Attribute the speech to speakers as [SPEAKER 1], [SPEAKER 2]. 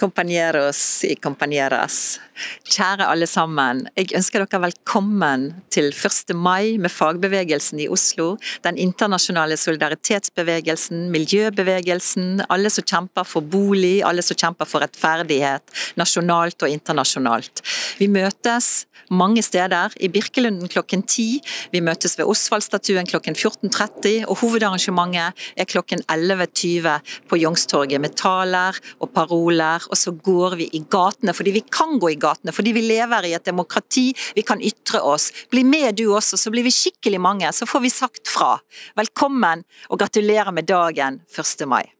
[SPEAKER 1] Compañeros i Compañeras. Kjære alle sammen. Jeg ønsker dere velkommen til 1. mai med fagbevegelsen i Oslo, den internasjonale solidaritetsbevegelsen, miljøbevegelsen, alle som kjemper for bolig, alle som kjemper for rettferdighet, nasjonalt og internasjonalt. Vi møtes mange steder, i Birkelunden klokken 10, vi møtes ved Osvaldstatuen klokken 14.30, og hovedarrangementet er klokken 11.20 på Youngstorget med taler og paroler og så går vi i gatene. Fordi vi kan gå i gatene, fordi vi lever i et demokrati, vi kan ytre oss. Bli med du også, så blir vi skikkelig mange. Så får vi sagt fra. Velkommen, og gratulerer med dagen 1. mai.